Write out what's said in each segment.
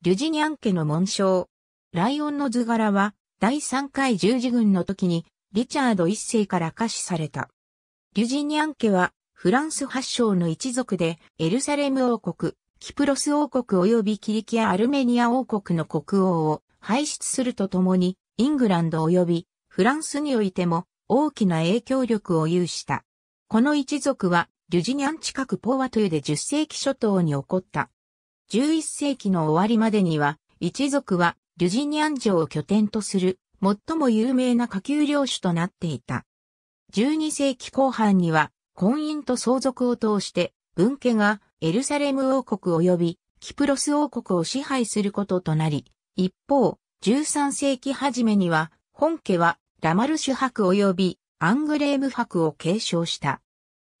リュジニャン家の紋章。ライオンの図柄は、第3回十字軍の時に、リチャード一世から歌詞された。リュジニャン家は、フランス発祥の一族で、エルサレム王国、キプロス王国及びキリキア・アルメニア王国の国王を輩出するとともに、イングランド及びフランスにおいても大きな影響力を有した。この一族は、リュジニャン近くポワトゥで10世紀初頭に起こった11世紀の終わりまでには、一族はリュジニアン城を拠点とする最も有名な下級領主となっていた。12世紀後半には婚姻と相続を通して文家がエルサレム王国及びキプロス王国を支配することとなり、一方、13世紀初めには本家はラマルシュ伯及びアングレーム伯を継承した。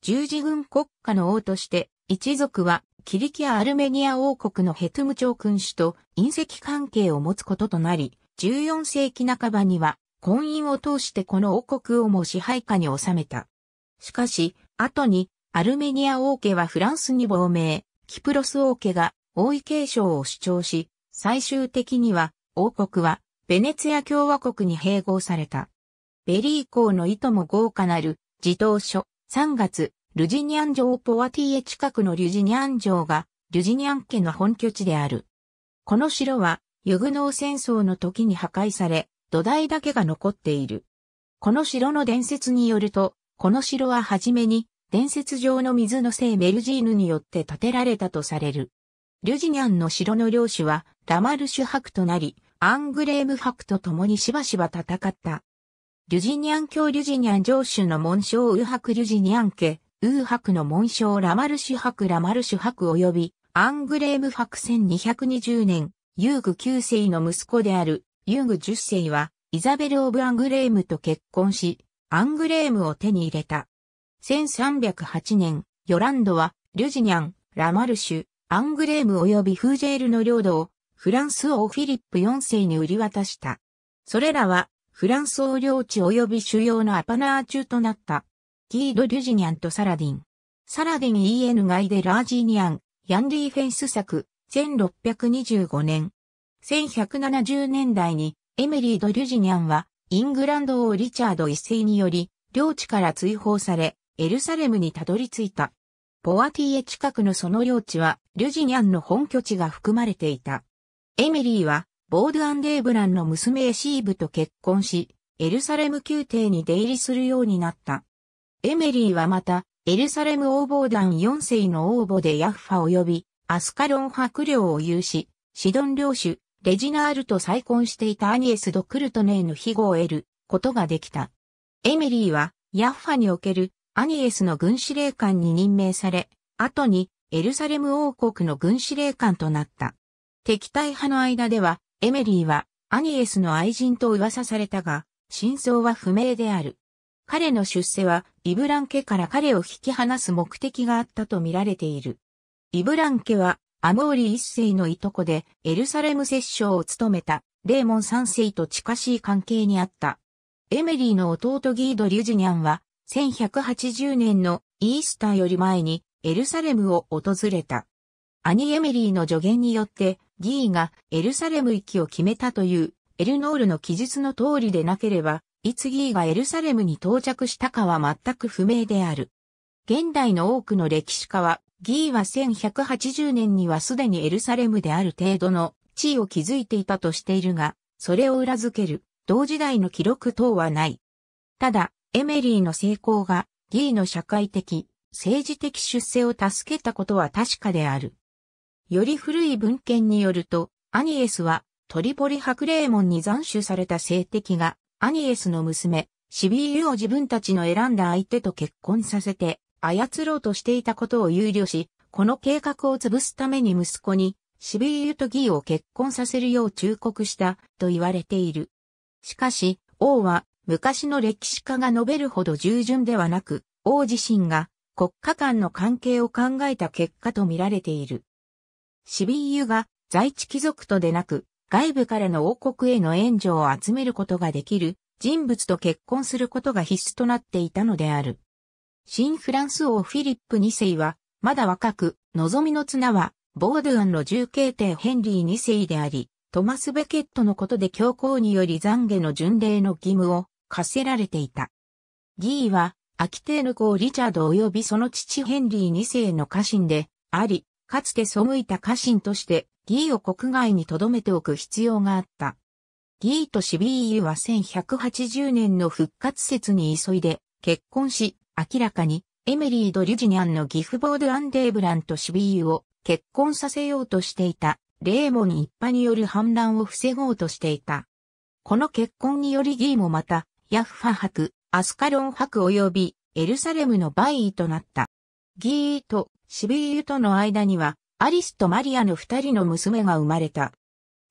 十字軍国家の王として一族はキリキア・アルメニア王国のヘトム朝君主と隕石関係を持つこととなり、14世紀半ばには、婚姻を通してこの王国をも支配下に収めた。しかし、後に、アルメニア王家はフランスに亡命、キプロス王家が王位継承を主張し、最終的には、王国は、ベネツィア共和国に併合された。ベリー公の意図も豪華なる、自動書、3月、ルジニャン城ポワティエ近くのリュジニャン城が、リュジニャン家の本拠地である。この城は、ユグノー戦争の時に破壊され、土台だけが残っている。この城の伝説によると、この城ははじめに、伝説上の水の聖メルジーヌによって建てられたとされる。リュジニャンの城の領主は、ラマルシュ伯となり、アングレーム伯と共にしばしば戦った。リュジニャン教リュジニャン城主の紋章ウクリュジニャン家、ウー博の紋章ラマルシュ博ラマルシュ博及びアングレーム博1220年、ユーグ9世の息子であるーグ10世はイザベル・オブ・アングレームと結婚し、アングレームを手に入れた。1308年、ヨランドはリュジニャン、ラマルシュ、アングレーム及びフージェールの領土をフランス王フィリップ4世に売り渡した。それらはフランス王領地及び主要のアパナー中となった。キード・リュジニャンとサラディン。サラディン EN ガイデ・ラージーニャン、ヤンリーフェンス作、1625年。1170年代に、エメリー・ド・リュジニアンは、イングランド王リチャード一世により、領地から追放され、エルサレムにたどり着いた。ボアティエ近くのその領地は、リュジニアンの本拠地が含まれていた。エメリーは、ボード・アン・デーブランの娘エシーブと結婚し、エルサレム宮廷に出入りするようになった。エメリーはまた、エルサレム応募団4世の応募でヤッファ及びアスカロン伯領を有し、シドン領主、レジナールと再婚していたアニエス・ド・クルトネーの庇護を得ることができた。エメリーはヤッファにおけるアニエスの軍司令官に任命され、後にエルサレム王国の軍司令官となった。敵対派の間では、エメリーはアニエスの愛人と噂されたが、真相は不明である。彼の出世は、イブラン家から彼を引き離す目的があったと見られている。イブラン家は、アモーリ一世のいとこで、エルサレム摂政を務めた、レーモン三世と近しい関係にあった。エメリーの弟ギード・リュジニャンは、1180年のイースターより前に、エルサレムを訪れた。兄エメリーの助言によって、ギーがエルサレム行きを決めたという、エルノールの記述の通りでなければ、いつギーがエルサレムに到着したかは全く不明である。現代の多くの歴史家は、ギーは1180年にはすでにエルサレムである程度の地位を築いていたとしているが、それを裏付ける同時代の記録等はない。ただ、エメリーの成功がギーの社会的、政治的出世を助けたことは確かである。より古い文献によると、アニエスはトリポリ博霊門に斬首された性敵がアニエスの娘、シビーユを自分たちの選んだ相手と結婚させて、操ろうとしていたことを憂慮し、この計画を潰すために息子に、シビーユとギーを結婚させるよう忠告したと言われている。しかし、王は昔の歴史家が述べるほど従順ではなく、王自身が国家間の関係を考えた結果と見られている。シビーユが在地貴族とでなく、外部からの王国への援助を集めることができる人物と結婚することが必須となっていたのである。新フランス王フィリップ2世は、まだ若く、望みの綱は、ボードゥアンの重慶帝ヘンリー2世であり、トマス・ベケットのことで教皇により懺悔の巡礼の義務を課せられていた。ギーは、アキテーヌ公リチャード及びその父ヘンリー2世の家臣で、あり、かつて背いた家臣としてギーを国外に留めておく必要があった。ギーとシビーユは1180年の復活説に急いで結婚し、明らかにエメリー・ド・リュジニャンのギフボード・アンデーブランとシビーユを結婚させようとしていた、レーモン一派による反乱を防ごうとしていた。この結婚によりギーもまた、ヤフファ博、アスカロン博及びエルサレムのバイとなった。ギーとシビーユとの間にはアリスとマリアの二人の娘が生まれた。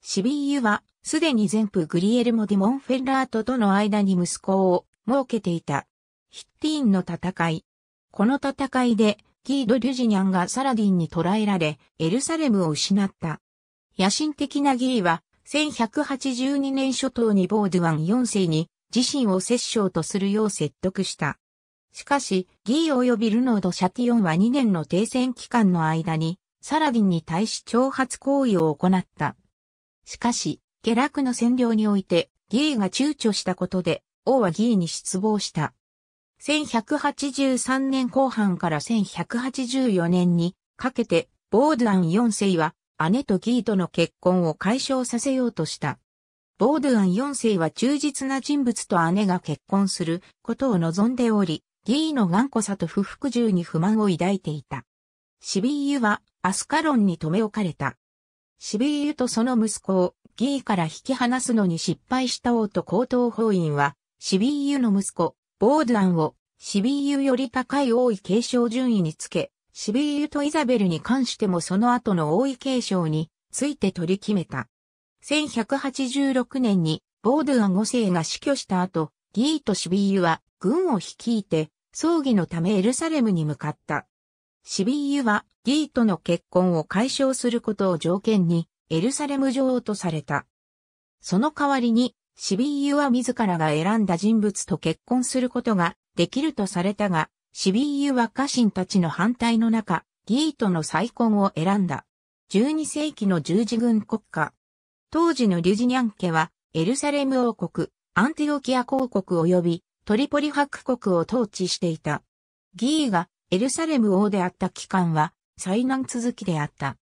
シビーユは、すでに全部グリエルモ・ディ・モンフェラートとの間に息子を設けていた。ヒッティーンの戦い。この戦いで、ギード・リュジニャンがサラディンに捕らえられ、エルサレムを失った。野心的なギーは、1182年初頭にボードゥワン4世に自身を摂政とするよう説得した。しかし、ギー及びルノード・シャティオンは2年の停戦期間の間にサラディンに対し挑発行為を行った。しかし、下落の占領において、ギーが躊躇したことで、王はギーに失望した。1183年後半から1184年にかけて、ボードゥアン4世は、姉とギーとの結婚を解消させようとした。ボードゥアン4世は忠実な人物と姉が結婚することを望んでおり、ギーの頑固さと不服従に不満を抱いていた。シビーユはアスカロンに留め置かれた。シビーユとその息子をギーから引き離すのに失敗した王と高等法院は、シビーユの息子、ボードアンをシビーユより高い王位継承順位につけ、シビーユとイザベルに関してもその後の王位継承について取り決めた。1186年にボードアン5世が死去した後、ギーとシビーユは軍を率いて葬儀のためエルサレムに向かった。シビーユはギーとの結婚を解消することを条件にエルサレム女王とされた。その代わりにシビーユは自らが選んだ人物と結婚することができるとされたが、シビーユは家臣たちの反対の中、ギーとの再婚を選んだ。12世紀の十字軍国家。当時のリュジニャン家はエルサレム王国、アンティオキア公国及びトリポリク国を統治していた。ギーがエルサレム王であった期間は災難続きであった。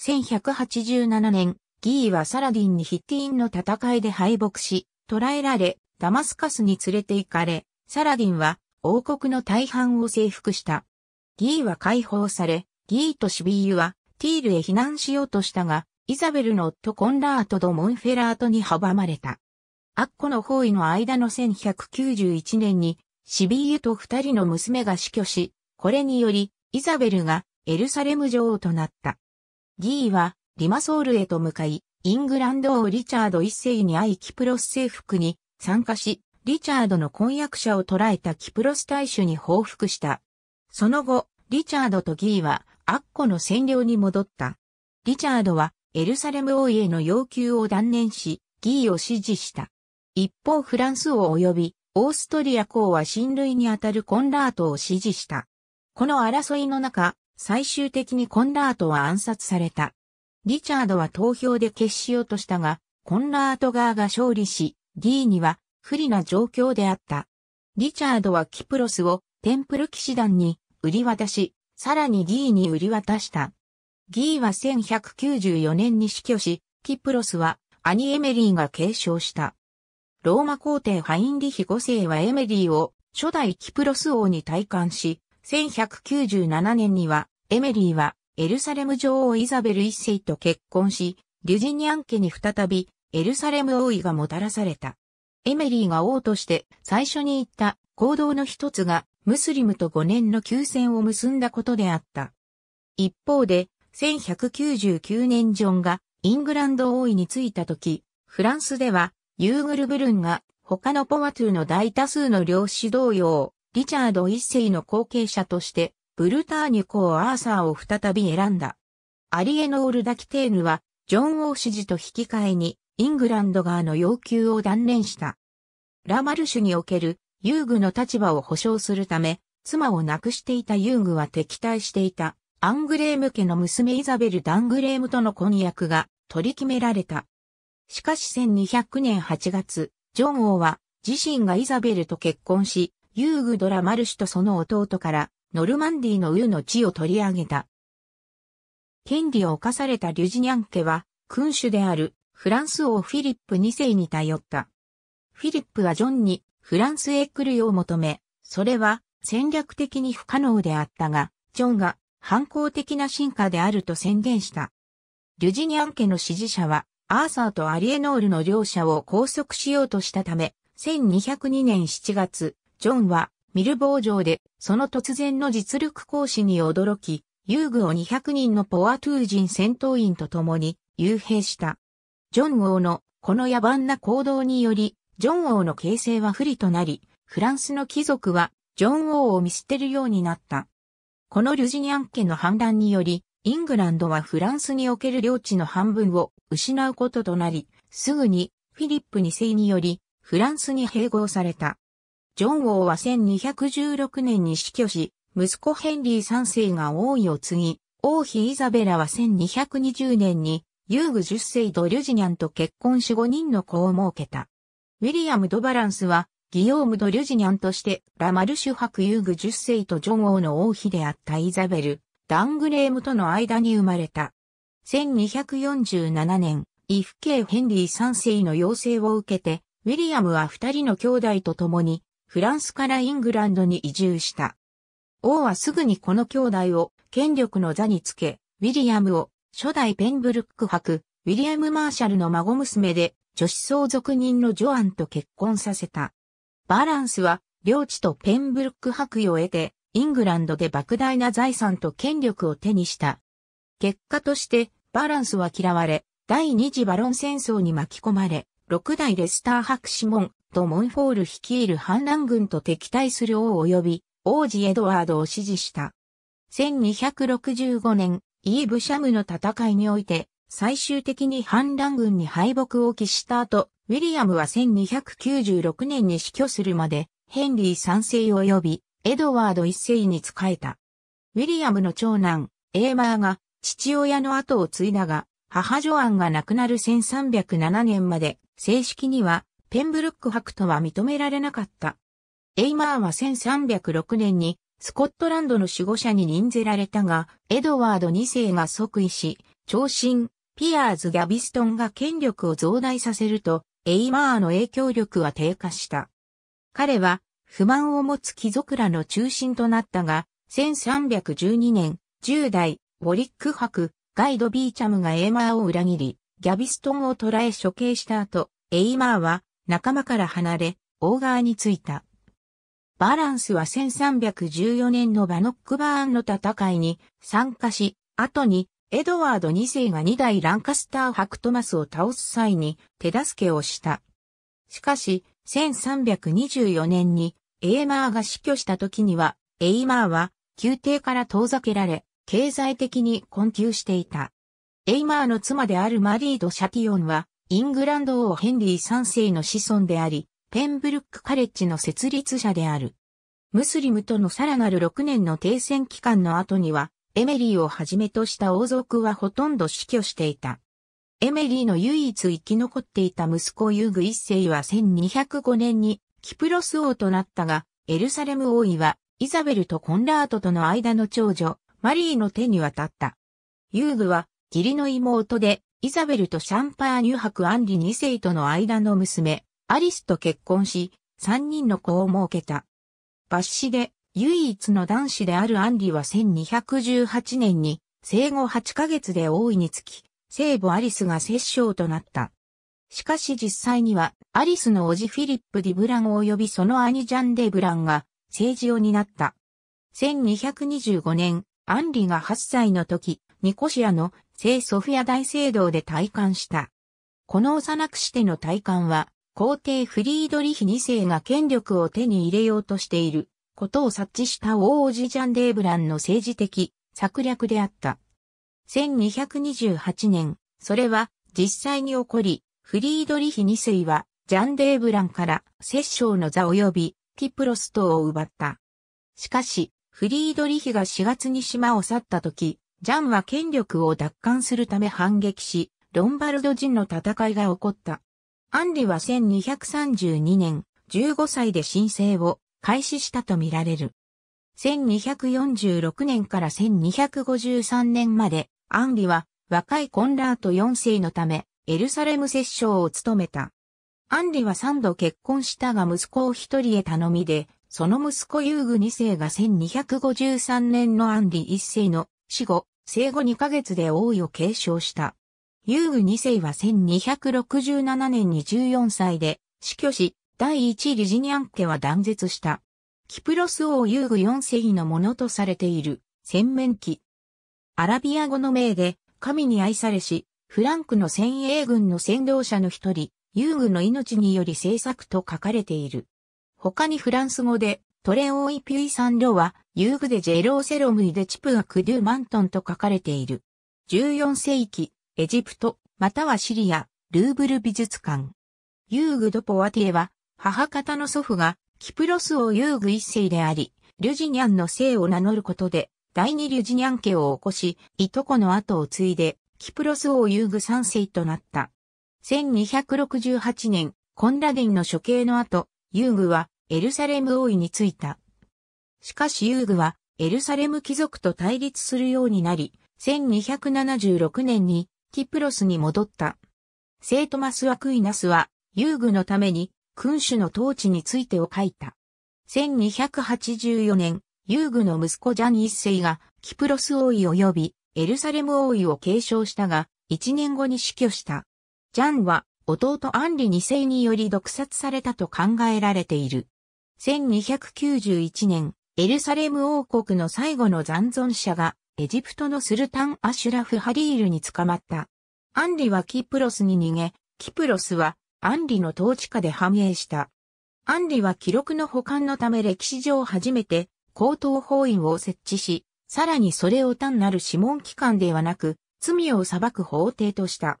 1187年、ギーはサラディンにヒッティンの戦いで敗北し、捕らえられ、ダマスカスに連れて行かれ、サラディンは王国の大半を征服した。ギーは解放され、ギーとシビーユはティールへ避難しようとしたが、イザベルの夫コンラートとモンフェラートに阻まれた。アッコの包囲の間の1191年に、シビーユと二人の娘が死去し、これにより、イザベルがエルサレム女王となった。ギーはリマソールへと向かい、イングランド王リチャード一世に愛キプロス征服に参加し、リチャードの婚約者を捕らえたキプロス大衆に報復した。その後、リチャードとギーはアッコの占領に戻った。リチャードはエルサレム王位の要求を断念し、ギーを支持した。一方フランス王及びオーストリア公は親類にあたるコンラートを支持した。この争いの中、最終的にコンラートは暗殺された。リチャードは投票で決しようとしたが、コンラート側が勝利し、ディーには不利な状況であった。リチャードはキプロスをテンプル騎士団に売り渡し、さらにィーに売り渡した。ィーは1194年に死去し、キプロスはアニ・エメリーが継承した。ローマ皇帝ハインリヒ5世はエメリーを初代キプロス王に退官し、1197年には、エメリーはエルサレム女王イザベル一世と結婚し、リュジニアン家に再びエルサレム王位がもたらされた。エメリーが王として最初に言った行動の一つがムスリムと5年の休戦を結んだことであった。一方で、1199年ジョンがイングランド王位に就いた時、フランスではユーグルブルンが他のポワトゥの大多数の領主同様、リチャード一世の後継者として、ブルターニュ公アーサーを再び選んだ。アリエノール・ダキテーヌは、ジョン王支持と引き換えに、イングランド側の要求を断念した。ラマルシュにおける遊具の立場を保障するため、妻を亡くしていた遊具は敵対していた、アングレーム家の娘イザベル・ダングレームとの婚約が取り決められた。しかし1200年8月、ジョン王は自身がイザベルと結婚し、ユーグ・ドラ・マルシュとその弟から、ノルマンディのウーの地を取り上げた。権利を侵されたリュジニャン家は、君主であるフランス王フィリップ2世に頼った。フィリップはジョンにフランスへ来るよう求め、それは戦略的に不可能であったが、ジョンが反抗的な進化であると宣言した。リュジニャン家の支持者は、アーサーとアリエノールの両者を拘束しようとしたため、1202年7月、ジョンは、ミルボー城で、その突然の実力行使に驚き、遊具を200人のポアトゥー人戦闘員と共に、遊兵した。ジョン王の、この野蛮な行動により、ジョン王の形勢は不利となり、フランスの貴族は、ジョン王を見捨てるようになった。このルジニアン家の反乱により、イングランドはフランスにおける領地の半分を失うこととなり、すぐにフィリップ2世によりフランスに併合された。ジョン王は1216年に死去し、息子ヘンリー3世が王位を継ぎ、王妃イザベラは1220年に、ーグ10世ドリュジニャンと結婚し5人の子を設けた。ウィリアム・ドバランスは、ギヨーム・ドリュジニャンとして、ラマルシュユーグ10世とジョン王の王妃であったイザベル、ダングレームとの間に生まれた。1247年、イフケイ・ヘンリー3世の要請を受けて、ウィリアムは二人の兄弟と共に、フランスからイングランドに移住した。王はすぐにこの兄弟を権力の座につけ、ウィリアムを初代ペンブルック博、ウィリアム・マーシャルの孫娘で女子相続人のジョアンと結婚させた。バランスは領地とペンブルック博与を得て、イングランドで莫大な財産と権力を手にした。結果として、バランスは嫌われ、第二次バロン戦争に巻き込まれ、六代レスター博士門、ト・モンフォール率いる反乱軍と敵対する王及び王子エドワードを支持した。1265年、イーブシャムの戦いにおいて、最終的に反乱軍に敗北を喫した後、ウィリアムは1296年に死去するまで、ヘンリー3世及び、エドワード1世に仕えた。ウィリアムの長男、エーマーが、父親の後を継いだが、母ジョアンが亡くなる1307年まで、正式にはペンブルック博とは認められなかった。エイマーは1306年にスコットランドの守護者に任ぜられたが、エドワード2世が即位し、長身、ピアーズ・ギャビストンが権力を増大させると、エイマーの影響力は低下した。彼は不満を持つ貴族らの中心となったが、1312年、10代、ウォリック博、ガイド・ビーチャムがエイマーを裏切り、ギャビストンを捕らえ処刑した後、エイマーは仲間から離れ、大川についた。バランスは1314年のバノックバーンの戦いに参加し、後にエドワード2世が2代ランカスター・ハクトマスを倒す際に手助けをした。しかし、1324年にエイマーが死去した時には、エイマーは宮廷から遠ざけられ、経済的に困窮していた。エイマーの妻であるマリード・シャティオンは、イングランド王ヘンリー3世の子孫であり、ペンブルックカレッジの設立者である。ムスリムとのさらなる6年の停戦期間の後には、エメリーをはじめとした王族はほとんど死去していた。エメリーの唯一生き残っていた息子ユーグ一世は1205年にキプロス王となったが、エルサレム王位はイザベルとコンラートとの間の長女、マリーの手に渡った。ユーグは義理の妹でイザベルとシャンパーニュ博アンリ2世との間の娘、アリスと結婚し、3人の子を設けた。抜子で唯一の男子であるアンリは1218年に生後8ヶ月で王位につき、聖母アリスが摂政となった。しかし実際にはアリスの叔父フィリップ・ディブラン及びその兄ジャン・デ・ブランが政治を担った。1225年、アンリが8歳の時、ニコシアの聖ソフィア大聖堂で退官した。この幼くしての退官は、皇帝フリードリヒ2世が権力を手に入れようとしていることを察知した王子ジャンデーブランの政治的策略であった。1228年、それは実際に起こり、フリードリヒ2世はジャンデーブランから摂政の座及びキプロス島を奪った。しかし、フリードリヒが4月に島を去った時、ジャンは権力を奪還するため反撃し、ロンバルド人の戦いが起こった。アンリは1232年、15歳で申請を開始したとみられる。1246年から1253年まで、アンリは若いコンラート4世のため、エルサレム摂政を務めた。アンリは3度結婚したが息子を一人へ頼みで、その息子ユーグ2世が1253年のアンリ1世の死後、生後2ヶ月で王位を継承した。遊具2世は1267年に14歳で死去し、第一リジニアン家は断絶した。キプロス王遊具4世のものとされている、洗面器。アラビア語の名で、神に愛されし、フランクの先鋭軍の先導者の一人、遊具の命により制作と書かれている。他にフランス語で、トレオイピュイサンロは、遊具でジェローセロムイでチプアクデュマントンと書かれている。14世紀、エジプト、またはシリア、ルーブル美術館。遊具ドポワティエは、母方の祖父が、キプロス王遊具一世であり、リュジニャンの姓を名乗ることで、第二リュジニャン家を起こし、いとこの後を継いで、キプロス王遊具三世となった。1268年、コンラディンの処刑の後、遊具は、エルサレム王位についた。しかし遊具はエルサレム貴族と対立するようになり、1276年にキプロスに戻った。聖トマス・アクイナスは遊具のために君主の統治についてを書いた。1284年、遊具の息子ジャン一世がキプロス王位及びエルサレム王位を継承したが、1年後に死去した。ジャンは弟アンリ二世により毒殺されたと考えられている。1291年、エルサレム王国の最後の残存者が、エジプトのスルタン・アシュラフ・ハリールに捕まった。アンリはキプロスに逃げ、キプロスはアンリの統治下で繁栄した。アンリは記録の保管のため歴史上初めて高等法院を設置し、さらにそれを単なる諮問機関ではなく、罪を裁く法廷とした。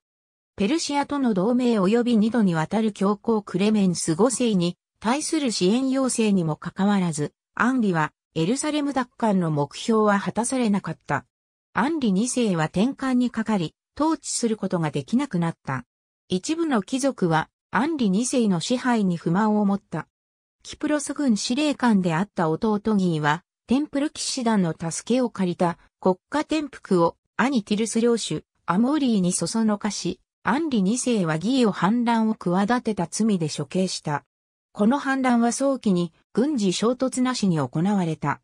ペルシアとの同盟及び二度にわたる教皇クレメンス5世に対する支援要請にもかかわらず、アンリはエルサレム奪還の目標は果たされなかった。アンリ2世は転換にかかり、統治することができなくなった。一部の貴族は、アンリ2世の支配に不満を持った。キプロス軍司令官であった弟ギーは、テンプル騎士団の助けを借りた国家転覆を兄ティルス領主、アモーリーにそそのかし、アンリ2世はギーを反乱を企てた罪で処刑した。この反乱は早期に軍事衝突なしに行われた。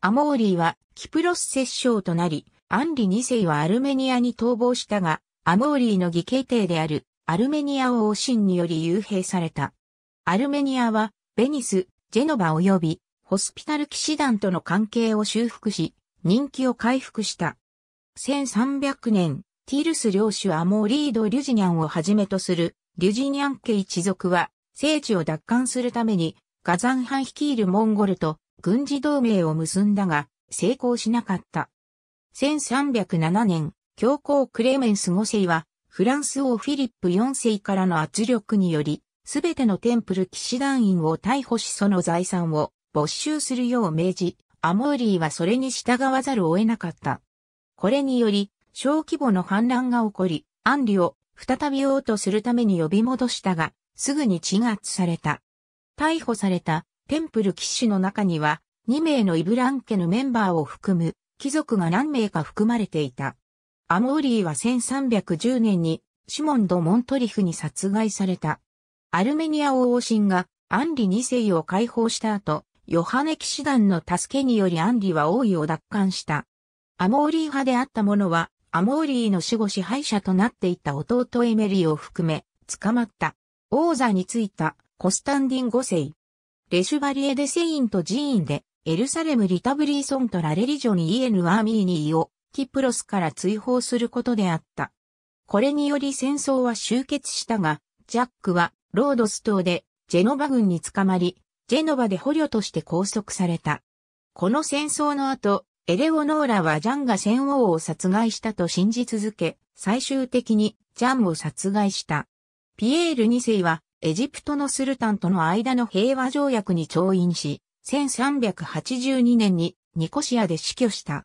アモーリーはキプロス摂政となり、アンリ2世はアルメニアに逃亡したが、アモーリーの義兄弟であるアルメニア王神により幽閉された。アルメニアはベニス、ジェノバ及びホスピタル騎士団との関係を修復し、人気を回復した。1300年、ティルス領主アモーリード・リュジニャンをはじめとするリュジニャン家一族は聖地を奪還するために、ガザンン率いるモンゴルと軍事同盟を結んだが、成功しなかった。1307年、教皇クレメンス5世は、フランス王フィリップ4世からの圧力により、すべてのテンプル騎士団員を逮捕しその財産を没収するよう命じ、アモーリーはそれに従わざるを得なかった。これにより、小規模の反乱が起こり、アンリを再び王とするために呼び戻したが、すぐに鎮圧された。逮捕されたテンプル騎士の中には2名のイブラン家のメンバーを含む貴族が何名か含まれていた。アモーリーは1310年にシモンド・モントリフに殺害された。アルメニア王神がアンリ2世を解放した後、ヨハネ騎士団の助けによりアンリは王位を奪還した。アモーリー派であった者は、アモーリーの死後支配者となっていた弟エメリーを含め、捕まった。王座についたコスタンディン5世。レシュバリエデセインと寺院で、エルサレムリタブリーソンとラレリジョニイエヌアーミーニーをキプロスから追放することであった。これにより戦争は終結したが、ジャックはロードス島でジェノバ軍に捕まり、ジェノバで捕虜として拘束された。この戦争の後、エレオノーラはジャンが戦王を殺害したと信じ続け、最終的にジャンを殺害した。ピエール2世はエジプトのスルタンとの間の平和条約に調印し、1382年にニコシアで死去した。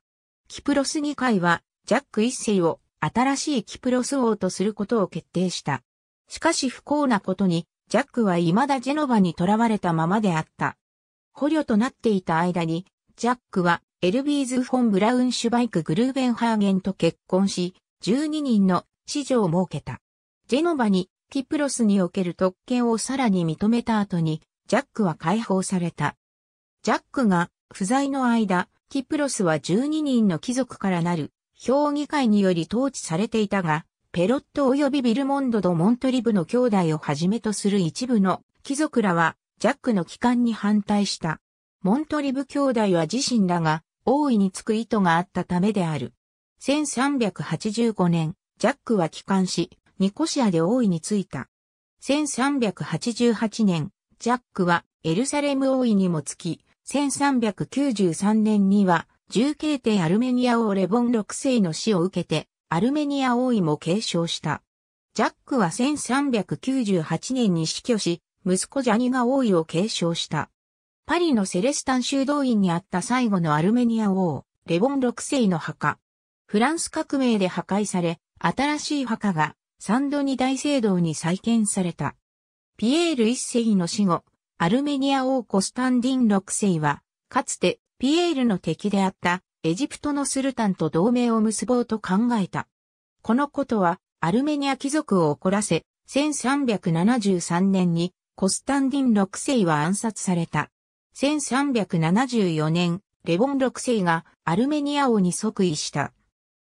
キプロス議会はジャック1世を新しいキプロス王とすることを決定した。しかし不幸なことに、ジャックは未だジェノバに囚われたままであった。捕虜となっていた間に、ジャックはエルビーズ・フォン・ブラウンシュバイク・グルーベンハーゲンと結婚し、12人の子女を設けた。ジェノバにキプロスにおける特権をさらに認めた後に、ジャックは解放された。ジャックが不在の間、キプロスは12人の貴族からなる評議会により統治されていたが、ペロット及びビルモンドド・モントリブの兄弟をはじめとする一部の貴族らはジャックの帰還に反対した。モントリブ兄弟は自身らが大いにつく意図があったためである。1385年、ジャックは帰還し、ニコシアで王位についた。1388年、ジャックはエルサレム王位にもつき、1393年には、重慶帝アルメニア王レボン六世の死を受けて、アルメニア王位も継承した。ジャックは1398年に死去し、息子ジャニが王位を継承した。パリのセレスタン修道院にあった最後のアルメニア王、レボン六世の墓。フランス革命で破壊され、新しい墓がサンドニ大聖堂に再建された。ピエール一世の死後、アルメニア王コスタンディン六世は、かつてピエールの敵であったエジプトのスルタンと同盟を結ぼうと考えた。このことはアルメニア貴族を怒らせ、1373年にコスタンディン六世は暗殺された。1374年、レボン六世がアルメニア王に即位した。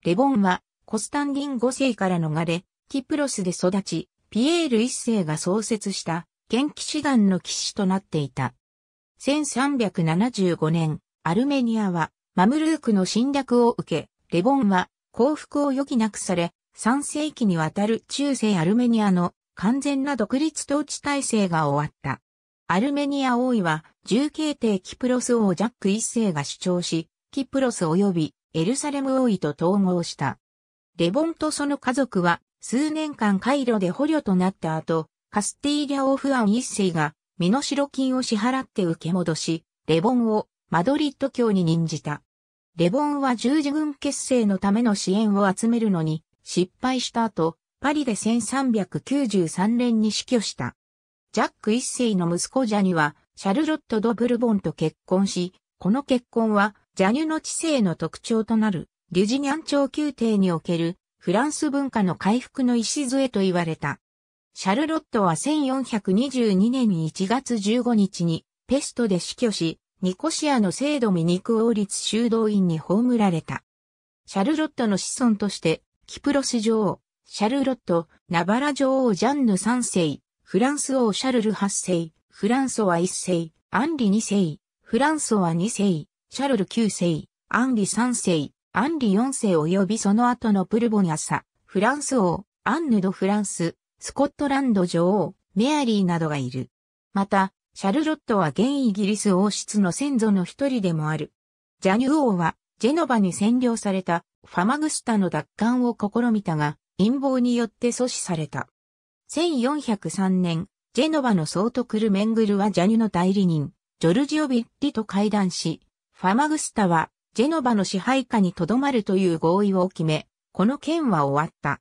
レボンはコスタンディン五世から逃れ、キプロスで育ち、ピエール一世が創設した、元騎士団の騎士となっていた。1375年、アルメニアは、マムルークの侵略を受け、レボンは、降伏を余儀なくされ、3世紀にわたる中世アルメニアの完全な独立統治体制が終わった。アルメニア王位は、重慶帝キプロス王ジャック一世が主張し、キプロス及びエルサレム王位と統合した。レボンとその家族は数年間カイロで捕虜となった後、カスティーリャオフアン一世が身代金を支払って受け戻し、レボンをマドリッド教に任じた。レボンは十字軍結成のための支援を集めるのに失敗した後、パリで1393年に死去した。ジャック一世の息子ジャニはシャルロット・ド・ブルボンと結婚し、この結婚はジャニュの知性の特徴となるデュジニャン朝宮廷におけるフランス文化の回復の礎と言われた。シャルロットは1422年1月15日にペストで死去し、ニコシアの聖ドミニク王立修道院に葬られた。シャルロットの子孫として、キプロス女王、シャルロット、ナバラ女王ジャンヌ3世、フランス王シャルル8世、フランソワ1世、アンリ2世、フランソワ2世、シャルル9世、アンリ3世、アンリ4世及びその後のプルボニャサ、フランス王、アンヌ・ド・フランス、スコットランド女王、メアリーなどがいる。また、シャルロットは現イギリス王室の先祖の一人でもある。ジャニュ王は、ジェノバに占領されたファマグスタの奪還を試みたが、陰謀によって阻止された。1403年、ジェノバの総督ルメングルはジャニュの代理人、ジョルジオ・ビッリと会談し、ファマグスタはジェノバの支配下に留まるという合意を決め、この件は終わった。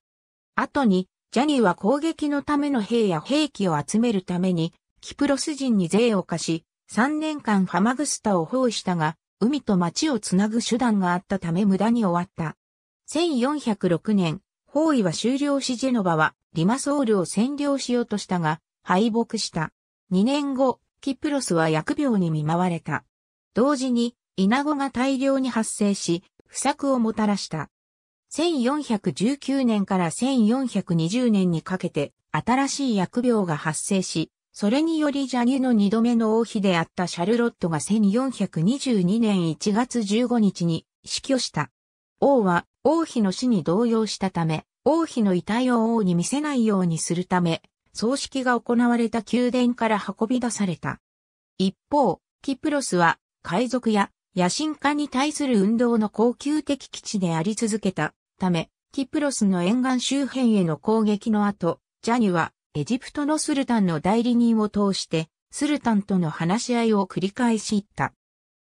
後に、ジャニーは攻撃のための兵や兵器を集めるために、キプロス人に税を課し、3年間ファマグスタを包囲したが、海と町をつなぐ手段があったため無駄に終わった。1406年、包囲は終了しジェノバはリマソールを占領しようとしたが、敗北した。2年後、キプロスは疫病に見舞われた。同時に、稲子が大量に発生し、不作をもたらした。1419年から1420年にかけて、新しい薬病が発生し、それによりジャニの二度目の王妃であったシャルロットが1422年1月15日に死去した。王は王妃の死に動揺したため、王妃の遺体を王に見せないようにするため、葬式が行われた宮殿から運び出された。一方、キプロスは海賊や野心家に対する運動の恒久的基地であり続けたため、キプロスの沿岸周辺への攻撃の後、ジャニはエジプトのスルタンの代理人を通して、スルタンとの話し合いを繰り返し行った。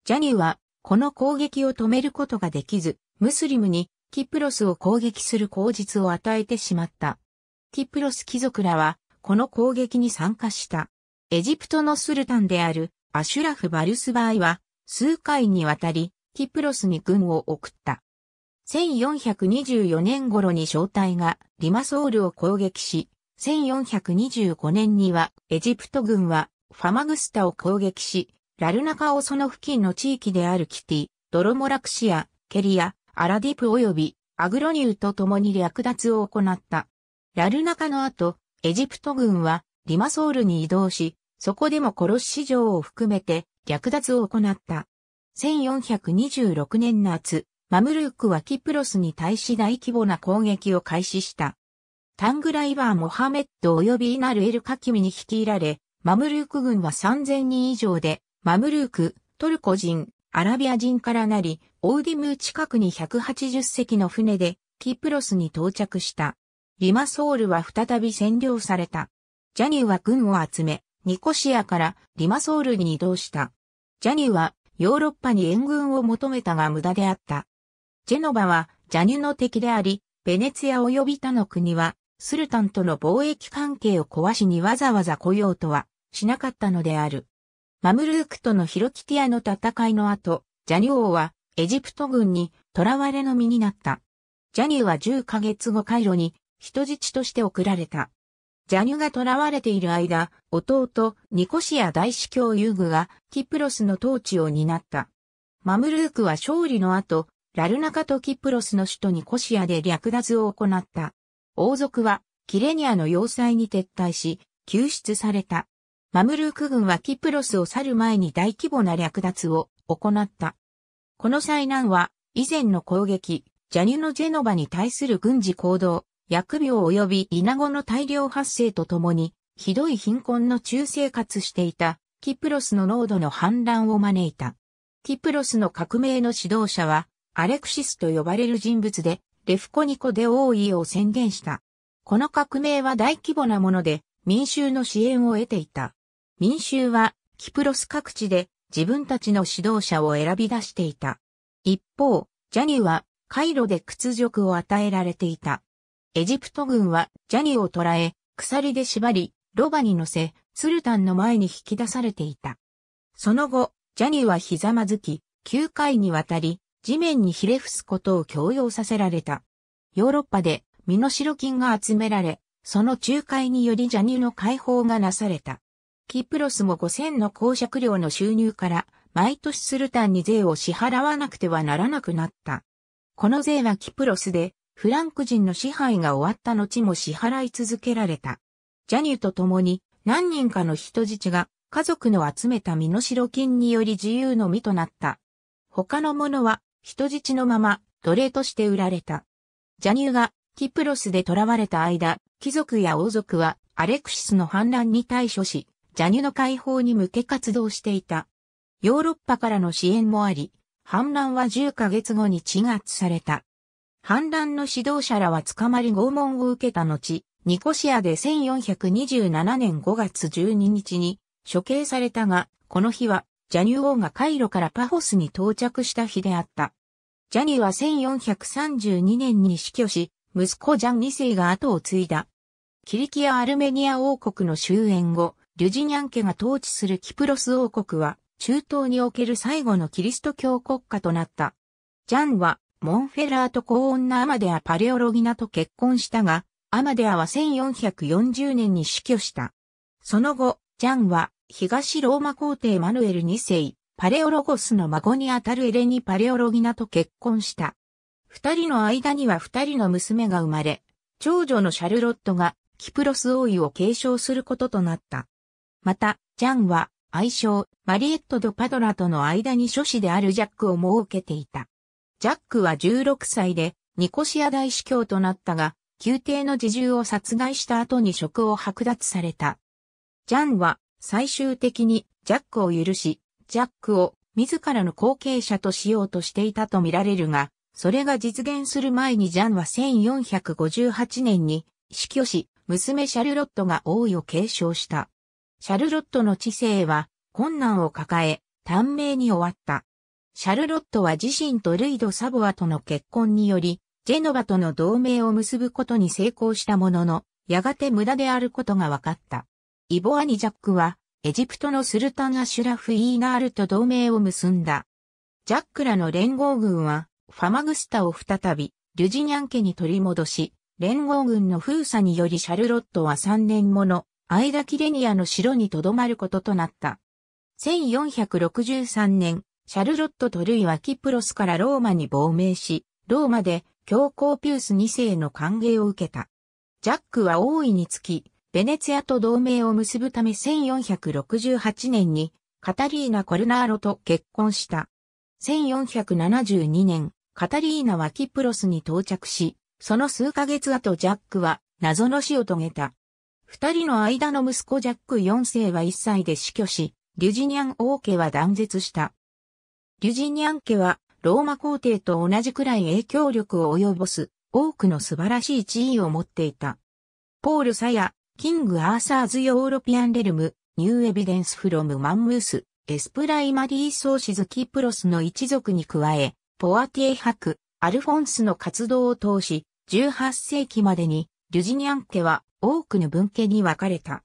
ジャニは、この攻撃を止めることができず、ムスリムにキプロスを攻撃する口実を与えてしまった。キプロス貴族らは、この攻撃に参加した。エジプトのスルタンであるアシュラフ・バルスバイは、数回にわたり、キプロスに軍を送った。1424年頃に正体がリマソールを攻撃し、1425年にはエジプト軍はファマグスタを攻撃し、ラルナカをその付近の地域であるキティ、ドロモラクシア、ケリア、アラディプ及びアグロニューと共に略奪を行った。ラルナカの後、エジプト軍はリマソールに移動し、そこでもコロシ城を含めて略奪を行った。1426年夏、マムルークはキプロスに対し大規模な攻撃を開始した。タングライバー・モハメッド及びイナル・エル・カキミに率いられ、マムルーク軍は3000人以上で、マムルーク、トルコ人、アラビア人からなり、オーディムー近くに180隻の船で、キプロスに到着した。リマソールは再び占領された。ジャニーは軍を集め、ニコシアからリマソールに移動した。ジャニュはヨーロッパに援軍を求めたが無駄であった。ジェノバはジャニュの敵であり、ベネツィア及び他の国は、スルタンとの貿易関係を壊しにわざわざ来ようとはしなかったのである。マムルークとのヒロキティアの戦いの後、ジャニュ王はエジプト軍に囚われの身になった。ジャニュは10ヶ月後カイロに人質として送られた。ジャニュが囚われている間、弟、ニコシア大司教ユーグがキプロスの統治を担った。マムルークは勝利の後、ラルナカとキプロスの首都ニコシアで略奪を行った。王族はキレニアの要塞に撤退し、救出された。マムルーク軍はキプロスを去る前に大規模な略奪を行った。この災難は以前の攻撃、ジャニュのジェノバに対する軍事行動、疫病及びイナゴの大量発生とともに、ひどい貧困の中生活していた、キプロスの濃度の反乱を招いた。キプロスの革命の指導者は、アレクシスと呼ばれる人物で、レフコニコで王位を宣言した。この革命は大規模なもので、民衆の支援を得ていた。民衆は、キプロス各地で自分たちの指導者を選び出していた。一方、ジャニーは、カイロで屈辱を与えられていた。エジプト軍はジャニを捕らえ、鎖で縛り、ロバに乗せ、スルタンの前に引き出されていた。その後、ジャニはひざまずき、9回にわたり、地面にひれ伏すことを強要させられた。ヨーロッパで、身代金が集められ、その仲介によりジャニの解放がなされた。キプロスも5000の公爵料の収入から、毎年スルタンに税を支払わなくてはならなくなった。この税はキプロスでフランク人の支配が終わった後も支払い続けられた。ジャニューと共に何人かの人質が家族の集めた身代金により自由の身となった。他のものは人質のまま奴隷として売られた。ジャニューがキプロスで囚われた間、貴族や王族はアレクシスの反乱に対処し、ジャニューの解放に向け活動していた。ヨーロッパからの支援もあり、反乱は10ヶ月後に鎮圧された。反乱の指導者らは捕まり拷問を受けた後、ニコシアで1427年5月12日に処刑されたが、この日はジャニュ王がカイロからパホスに到着した日であった。ジャニーは1432年に死去し、息子ジャン2世が後を継いだ。キリキア・アルメニア王国の終焉後、リュジニャン家が統治するキプロス王国は、中東における最後のキリスト教国家となった。ジャンは、モンフェラート公女アマデア・パレオロギナと結婚したが、アマデアは1440年に死去した。その後、ジャンは東ローマ皇帝マヌエル2世、パレオロゴスの孫にあたるエレニ・パレオロギナと結婚した。二人の間には二人の娘が生まれ、長女のシャルロットがキプロス王位を継承することとなった。また、ジャンは愛称マリエット・ド・パドラとの間に諸子であるジャックを設けていた。ジャックは16歳で、ニコシア大司教となったが、宮廷の侍従を殺害した後に職を剥奪された。ジャンは最終的にジャックを許し、ジャックを自らの後継者としようとしていたとみられるが、それが実現する前にジャンは1458年に死去し、娘シャルロットが王位を継承した。シャルロットの知性は困難を抱え、短命に終わった。シャルロットは自身とルイド・サボアとの結婚により、ジェノバとの同盟を結ぶことに成功したものの、やがて無駄であることが分かった。イボアニジャックは、エジプトのスルタン・アシュラフ・イーナールと同盟を結んだ。ジャックらの連合軍は、ファマグスタを再び、ルジニャン家に取り戻し、連合軍の封鎖によりシャルロットは3年もの、アイダ・キレニアの城に留まることとなった。1463年、シャルロット・トルイはキプロスからローマに亡命し、ローマで教皇ピュース2世の歓迎を受けた。ジャックは大いにつき、ベネツィアと同盟を結ぶため1468年にカタリーナ・コルナーロと結婚した。1472年、カタリーナはキプロスに到着し、その数ヶ月後ジャックは謎の死を遂げた。二人の間の息子ジャック4世は1歳で死去し、リュジニャン王家は断絶した。リュジニアン家はローマ皇帝と同じくらい影響力を及ぼす多くの素晴らしい地位を持っていた。ポール・サヤ、キング・アーサーズ・ヨーロピアン・レルム、ニュー・エビデンス・フロム・マンムース、エスプライマリー・ソーシズ・キプロスの一族に加え、ポアティエク、アルフォンスの活動を通し、18世紀までに、リュジニアン家は多くの文献に分かれた。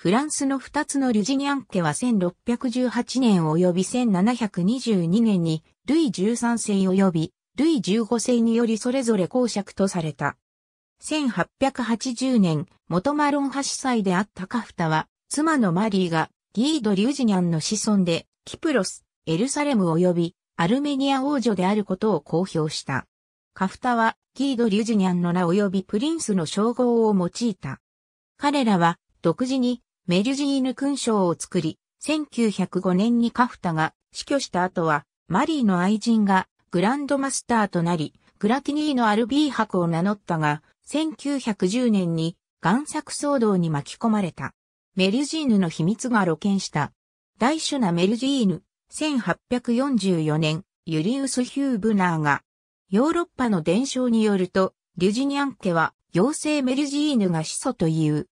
フランスの二つのルジニャン家は1618年及び1722年に、ルイ13世及び、ルイ15世によりそれぞれ公爵とされた。1880年、元マロン派司祭であったカフタは、妻のマリーが、ギード・リュジニャンの子孫で、キプロス、エルサレム及び、アルメニア王女であることを公表した。カフタは、ギード・リュジニャンの名及びプリンスの称号を用いた。彼らは、独自に、メリュジーヌ勲章を作り、1905年にカフタが死去した後は、マリーの愛人がグランドマスターとなり、グラティニーのアルビー博を名乗ったが、1910年に岩作騒動に巻き込まれた。メリュジーヌの秘密が露見した。大首なメルジーヌ、1844年、ユリウス・ヒューブナーが、ヨーロッパの伝承によると、リュジニアン家は、妖精メルジーヌが始祖という。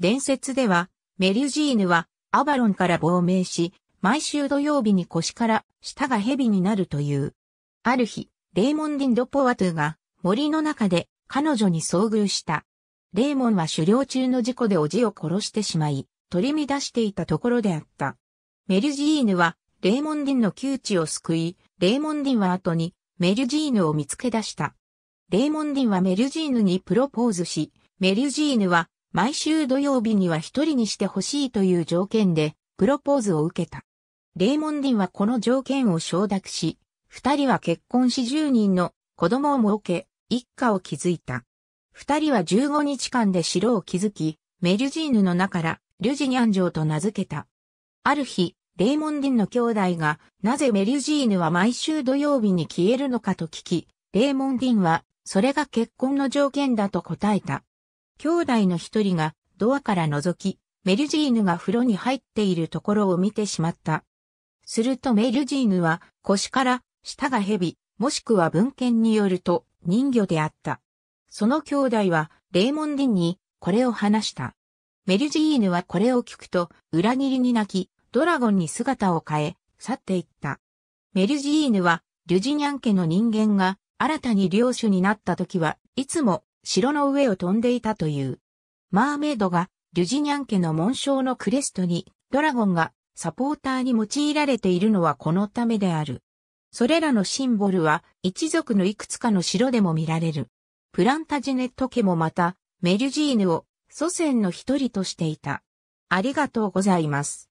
伝説では、メリュジーヌはアバロンから亡命し、毎週土曜日に腰から舌が蛇になるという。ある日、レイモンディンド・ポワトゥが森の中で彼女に遭遇した。レイモンは狩猟中の事故でおじを殺してしまい、取り乱していたところであった。メルジーヌはレイモンディンの窮地を救い、レイモンディンは後にメルジーヌを見つけ出した。レイモンディンはメルジーヌにプロポーズし、メルジーヌは毎週土曜日には一人にしてほしいという条件で、プロポーズを受けた。レイモンディンはこの条件を承諾し、二人は結婚し十人の子供を設け、一家を築いた。二人は15日間で城を築き、メリュジーヌの名から、リュジニャン城と名付けた。ある日、レイモンディンの兄弟が、なぜメリュジーヌは毎週土曜日に消えるのかと聞き、レイモンディンは、それが結婚の条件だと答えた。兄弟の一人がドアから覗き、メルジーヌが風呂に入っているところを見てしまった。するとメルジーヌは腰から舌が蛇、もしくは文献によると人魚であった。その兄弟はレーモンディンにこれを話した。メルジーヌはこれを聞くと裏切りに泣き、ドラゴンに姿を変え、去っていった。メルジーヌは、ルジニャン家の人間が新たに領主になった時はいつも城の上を飛んでいたという。マーメイドがリュジニャン家の紋章のクレストにドラゴンがサポーターに用いられているのはこのためである。それらのシンボルは一族のいくつかの城でも見られる。プランタジネット家もまたメルジーヌを祖先の一人としていた。ありがとうございます。